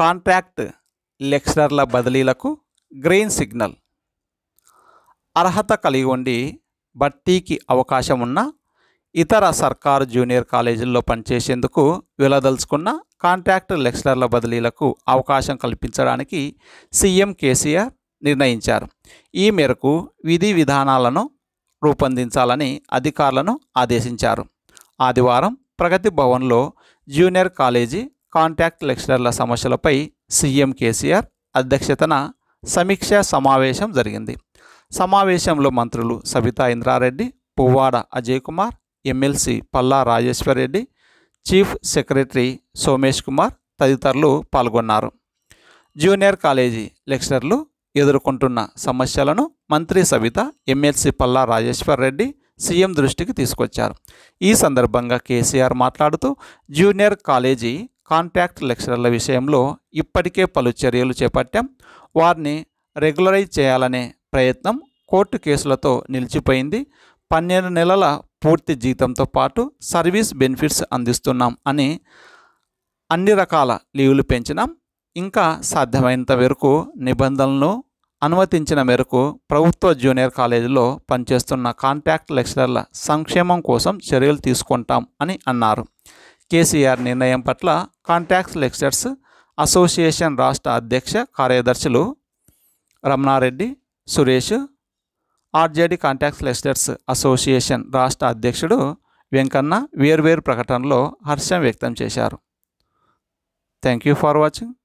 contract లెక్చరర్ల బదిలీలకు green signal అర్హత కలిగి ఉండి భర్తీకి అవకాశం ఉన్న ఇతర సర్కారు జూనియర్ కాలేజీల్లో పనిచేసేందుకు వెలదలుచుకున్న కాంట్రాక్ట్ లెక్చరర్ల బదిలీలకు అవకాశం కల్పించడానికి సీఎం కేసీఆర్ నిర్ణయించారు ఈ మేరకు విధి విధానాలను రూపొందించాలని అధికారులను ఆదేశించారు ఆదివారం ప్రగతి భవన్లో జూనియర్ కాలేజీ కాంటాక్ట్ లెక్చరర్ల సమస్యలపై సీఎం కేసీఆర్ అధ్యక్షతన సమీక్షా సమావేశం జరిగింది సమావేశంలో మంత్రులు Sabitha Indra Reddy Puvvada Ajay Kumar MLC Palla Rajeshwar Reddy chief secretary Somesh Kumar తదితరులు పాల్గొన్నారు జూనియర్ కాలేజీ లెక్చరర్లు ఎదుర్కొంటున్న సమస్యలను మంత్రి సబిత ఎమ్మెల్సీ పల్లా రాజేశ్వర్ రెడ్డి సీఎం దృష్టికి తీసుకొచ్చారు ఈ సందర్భంగా కేసీఆర్ మాట్లాడుతూ జూనియర్ కాలేజీ కాంట్రాక్ట్ లెక్చరర్ల విషయంలో ఇప్పటికే పలు చర్యలు చేపట్టాం వారిని రెగ్యులరైజ్ చేయాలనే ప్రయత్నం కోర్టు కేసులతో నిలిచిపోయింది పన్నెండు నెలల పూర్తి జీతంతో పాటు సర్వీస్ బెనిఫిట్స్ అందిస్తున్నాం అని అన్ని రకాల లీవులు పెంచినాం ఇంకా సాధ్యమైనంత వరకు నిబంధనలను అనుమతించిన మేరకు ప్రభుత్వ జూనియర్ కాలేజీలో పనిచేస్తున్న కాంట్రాక్ట్ లెక్చరర్ల సంక్షేమం కోసం చర్యలు తీసుకుంటాం అని అన్నారు కేసీఆర్ నిర్ణయం పట్ల కాంటాక్ట్స్ లెక్చర్స్ అసోసియేషన్ రాష్ట్ర అధ్యక్ష కార్యదర్శులు Ramana Reddy Suresh RJD contract lecturers association రాష్ట్ర అధ్యక్షుడు వెంకన్న వేర్వేరు ప్రకటనలో హర్షం వ్యక్తం చేశారు థ్యాంక్ యూ ఫర్ వాచింగ్